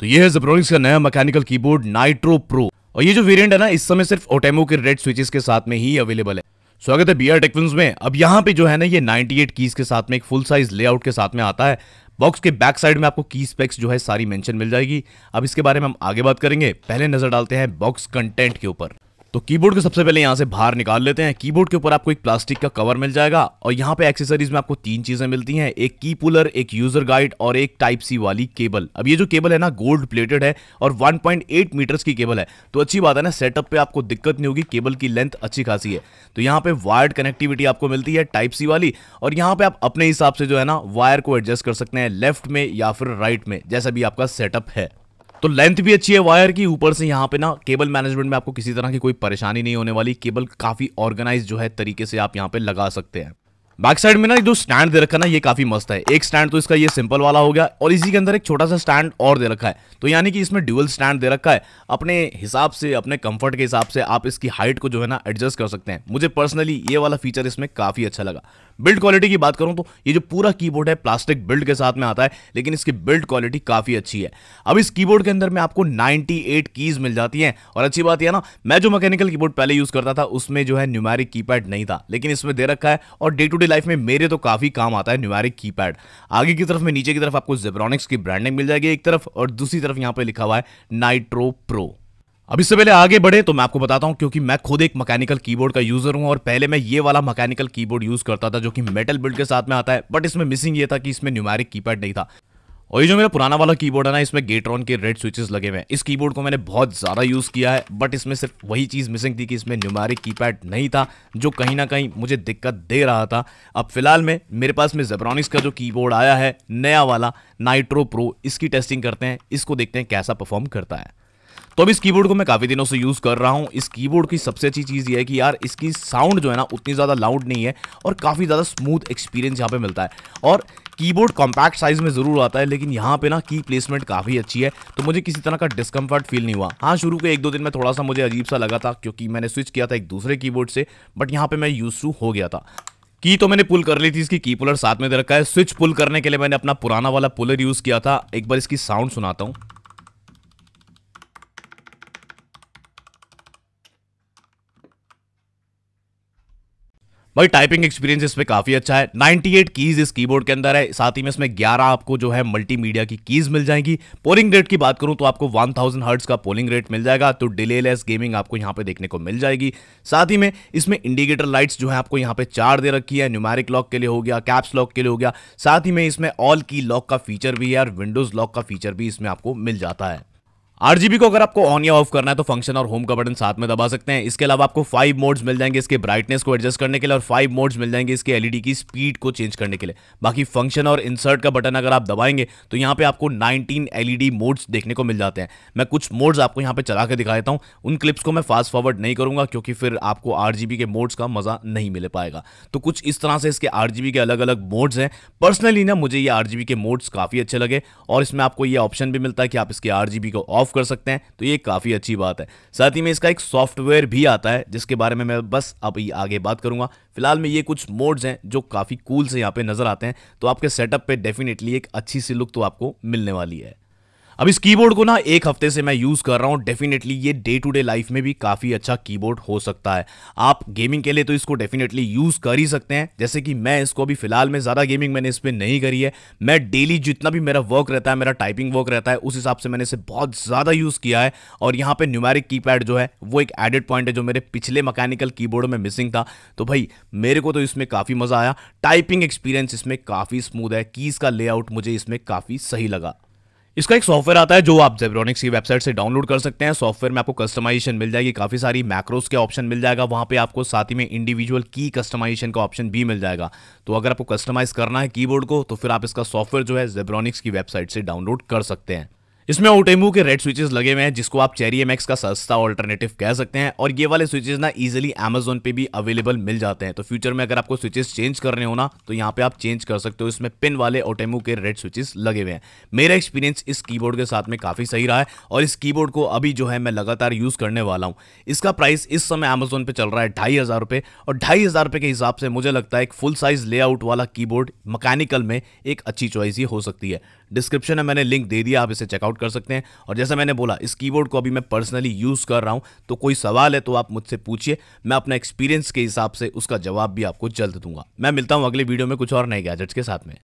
तो ये है जब्रोनिक्स का नया मैकेनिकल कीबोर्ड नाइट्रो प्रो और ये जो वेरिएंट है ना इस समय सिर्फ ओटेमो के रेड स्विचेस के साथ में ही अवेलेबल है स्वागत है बी आर टेक्विंस में अब यहाँ पे जो है ना ये 98 कीज के साथ में एक फुल साइज लेआउट के साथ में आता है बॉक्स के बैक साइड में आपको की स्पेक्स जो है सारी मेंशन मिल जाएगी अब इसके बारे में हम आगे बात करेंगे पहले नजर डालते हैं बॉक्स कंटेंट के ऊपर तो कीबोर्ड को सबसे पहले यहाँ से बाहर निकाल लेते हैं कीबोर्ड के ऊपर आपको एक प्लास्टिक का कवर मिल जाएगा और यहाँ पे एक्सेसरीज में आपको तीन चीजें मिलती हैं एक की पुलर एक यूजर गाइड और एक टाइप सी वाली केबल अब ये जो केबल है ना गोल्ड प्लेटेड है और 1.8 मीटर्स की केबल है तो अच्छी बात है ना सेटअप पे आपको दिक्कत नहीं होगी केबल की लेंथ अच्छी खासी है तो यहाँ पे वायर्ड कनेक्टिविटी आपको मिलती है टाइप सी वाली और यहाँ पे आप अपने हिसाब से जो है ना वायर को एडजस्ट कर सकते हैं लेफ्ट में या फिर राइट में जैसा भी आपका सेटअप है तो लेंथ भी अच्छी है वायर की ऊपर से यहाँ पे ना केबल मैनेजमेंट में आपको किसी तरह की कोई परेशानी नहीं होने वाली केबल काफ़ी ऑर्गेनाइज जो है तरीके से आप यहाँ पे लगा सकते हैं बैक साइड में ना जो स्टैंड दे रखा ना ये काफी मस्त है एक स्टैंड तो इसका ये सिंपल वाला हो गया और इसी के अंदर एक छोटा सा स्टैंड और दे रखा है तो यानी कि इसमें ड्यूअल स्टैंड दे रखा है अपने हिसाब से अपने कंफर्ट के हिसाब से आप इसकी हाइट को जो है ना एडजस्ट कर सकते हैं मुझे पर्सनली ये वाला फीचर इसमें काफी अच्छा लगा बिल्ड क्वालिटी की बात करूं तो ये जो पूरा कीबोर्ड है प्लास्टिक बिल्ड के साथ में आता है लेकिन इसकी बिल्ड क्वालिटी काफी अच्छी है अब इस कीबोर्ड के अंदर में आपको 98 कीज मिल जाती हैं और अच्छी बात यह ना मैं जो मैकेनिकल कीबोर्ड पहले यूज करता था उसमें जो है न्यूमेरिक कीपैड नहीं था लेकिन इसमें दे रखा है और day to day daily life में मेरे तो काफ़ी काम आता है न्यूमेरिक कीपैड आगे की तरफ में नीचे की तरफ आपको जेब्रॉनिक्स की ब्रांडिंग मिल जाएगी एक तरफ और दूसरी तरफ यहां पर लिखा हुआ है नाइट्रो प्रो अब इससे पहले आगे बढ़े तो मैं आपको बताता हूं क्योंकि मैं खुद एक मैकेनिकल कीबोर्ड का यूजर हूं और पहले मैं ये वाला मैकेनिकल कीबोर्ड यूज करता था जो कि मेटल बिल्ड के साथ में आता है बट इसमें मिसिंग ये था कि इसमें न्यूमेरिक कीपैड नहीं था और ये जो मेरा पुराना वाला कीबोर्ड है ना इसमें गेट्रॉन के रेड स्विचेस लगे हुए हैं इस कीबोर्ड को मैंने बहुत ज़्यादा यूज़ किया है बट इसमें सिर्फ वही चीज़ मिसिंग थी कि इसमें न्यूमारिक कीपैड नहीं था जो कहीं ना कहीं मुझे दिक्कत दे रहा था अब फिलहाल में मेरे पास में जेब्रॉनिक्स का जो की आया है नया वाला नाइट्रो प्रो इसकी टेस्टिंग करते हैं इसको देखते हैं कैसा परफॉर्म करता है तो अब इस कीबोर्ड को मैं काफ़ी दिनों से यूज़ कर रहा हूँ इस कीबोर्ड की सबसे अच्छी चीज़ ये है कि यार इसकी साउंड जो है ना उतनी ज़्यादा लाउड नहीं है और काफ़ी ज़्यादा स्मूथ एक्सपीरियंस यहाँ पे मिलता है और कीबोर्ड कॉम्पैक्ट साइज में ज़रूर आता है लेकिन यहाँ पे ना की प्लेसमेंट काफ़ी अच्छी है तो मुझे किसी तरह का डिस्कम्फर्ट फील नहीं हुआ हाँ शुरू के एक दो दिन में थोड़ा सा मुझे अजीब सा लगा था क्योंकि मैंने स्विच किया था एक दूसरे की से बट यहाँ पे मैं यूज टू हो गया था की तो मैंने पुल कर ली थी इसकी की पुलर साथ में दे रखा है स्विच पुल करने के लिए मैंने अपना पुराना वाला पुलर यूज़ किया था एक बार इसकी साउंड सुनाता हूँ भाई टाइपिंग एक्सपीरियंस इसमें काफी अच्छा है 98 कीज इस कीबोर्ड के अंदर है साथ ही में इसमें 11 आपको जो है मल्टीमीडिया की कीज मिल जाएंगी पोलिंग रेट की बात करूं तो आपको 1000 थाउजेंड हर्ट्स का पोलिंग रेट मिल जाएगा तो डिले लेस गेमिंग आपको यहाँ पे देखने को मिल जाएगी साथ ही में इसमें इंडिकेटर लाइट्स जो है आपको यहाँ पे चार दे रखी है न्यूमेरिक लॉक के लिए हो गया कैप्स लॉक के लिए हो गया साथ ही में इसमें ऑल की लॉक का फीचर भी है और विंडोज लॉक का फीचर भी इसमें आपको मिल जाता है आरजीबी को अगर आपको ऑन या ऑफ करना है तो फंक्शन और होम का बटन साथ में दबा सकते हैं इसके अलावा आपको फाइव मोड्स मिल जाएंगे इसके ब्राइटनेस को एडजस्ट करने के लिए और फाइव मोड्स मिल जाएंगे इसके एलईडी की स्पीड को चेंज करने के लिए बाकी फंक्शन और इंसर्ट का बटन अगर आप दबाएंगे तो यहाँ पे आपको नाइनटीन एलईडी मोड्स देखने को मिल जाते हैं मैं कुछ मोड्स आपको यहाँ पे चला के दिखा देता हूँ उन क्लिप्स को मैं फास्ट फॉरवर्ड नहीं करूंगा क्योंकि फिर आपको आर के मोड्स का मजा नहीं मिल पाएगा तो कुछ इस तरह से इसके आर के अलग अलग मोड्स हैं पर्सनली ना मुझे ये आर के मोड्स काफी अच्छे लगे और इसमें आपको ये ऑप्शन भी मिलता है कि आप इसके आर को ऑफ ऑफ कर सकते हैं तो ये काफ़ी अच्छी बात है साथ ही में इसका एक सॉफ्टवेयर भी आता है जिसके बारे में मैं बस अभी आगे बात करूंगा फिलहाल में ये कुछ मोड्स हैं जो काफ़ी कूल से यहाँ पे नज़र आते हैं तो आपके सेटअप पे डेफिनेटली एक अच्छी सी लुक तो आपको मिलने वाली है अब इस कीबोर्ड को ना एक हफ्ते से मैं यूज़ कर रहा हूँ डेफिनेटली ये डे टू डे लाइफ में भी काफ़ी अच्छा कीबोर्ड हो सकता है आप गेमिंग के लिए तो इसको डेफिनेटली यूज़ कर ही सकते हैं जैसे कि मैं इसको अभी फिलहाल में ज़्यादा गेमिंग मैंने इस पर नहीं करी है मैं डेली जितना भी मेरा वर्क रहता है मेरा टाइपिंग वर्क रहता है उस हिसाब से मैंने इसे बहुत ज़्यादा यूज़ किया है और यहाँ पर न्यूमेरिक की जो है वो एक एडेड पॉइंट है जो मेरे पिछले मकैनिकल की में मिसिंग था तो भाई मेरे को तो इसमें काफ़ी मज़ा आया टाइपिंग एक्सपीरियंस इसमें काफ़ी स्मूथ है कीज़ का लेआउट मुझे इसमें काफ़ी सही लगा इसका एक सॉफ्टवेयर आता है जो आप जेब्रॉनिक्स की वेबसाइट से डाउनलोड कर सकते हैं सॉफ्टवेयर में आपको कस्टमाइजेशन मिल जाएगी काफी सारी मैक्रोस के ऑप्शन मिल जाएगा वहां पे आपको साथ ही में इंडिविजुअल की कस्टमाइजेशन का ऑप्शन भी मिल जाएगा तो अगर आपको कस्टमाइज करना है कीबोर्ड को तो फिर आप इसका सॉफ्टवेयर जो है जेब्रॉनिक्स की वेबसाइट से डाउनलोड कर सकते हैं इसमें ओटेमू के रेड स्विचेस लगे हुए हैं जिसको आप चेरी एमएक्स का सस्ता ऑल्टरनेटिव कह सकते हैं और ये वाले स्विचेस ना इजिली एमेजोन पे भी अवेलेबल मिल जाते हैं तो फ्यूचर में अगर आपको स्विचेस चेंज करने हो ना तो यहाँ पे आप चेंज कर सकते हो इसमें पिन वाले ओटेमू के रेड स्विचेस लगे हुए हैं मेरा एक्सपीरियंस इस की के साथ में काफी सही रहा है और इस की को अभी जो है मैं लगातार यूज करने वाला हूँ इसका प्राइस इस समय अमेजोन पे चल रहा है ढाई हजार रुपये और ढाई हजार रुपये के हिसाब से मुझे लगता है एक फुल साइज लेआउट वाला की मैकेनिकल में एक अच्छी चॉइस ही हो सकती है डिस्क्रिप्शन में मैंने लिंक दे दिया आप इसे चेकआउट कर सकते हैं और जैसा मैंने बोला इस कीबोर्ड को अभी मैं पर्सनली यूज़ कर रहा हूँ तो कोई सवाल है तो आप मुझसे पूछिए मैं अपना एक्सपीरियंस के हिसाब से उसका जवाब भी आपको जल्द दूंगा मैं मिलता हूँ अगले वीडियो में कुछ और नए गैजेट्स के साथ में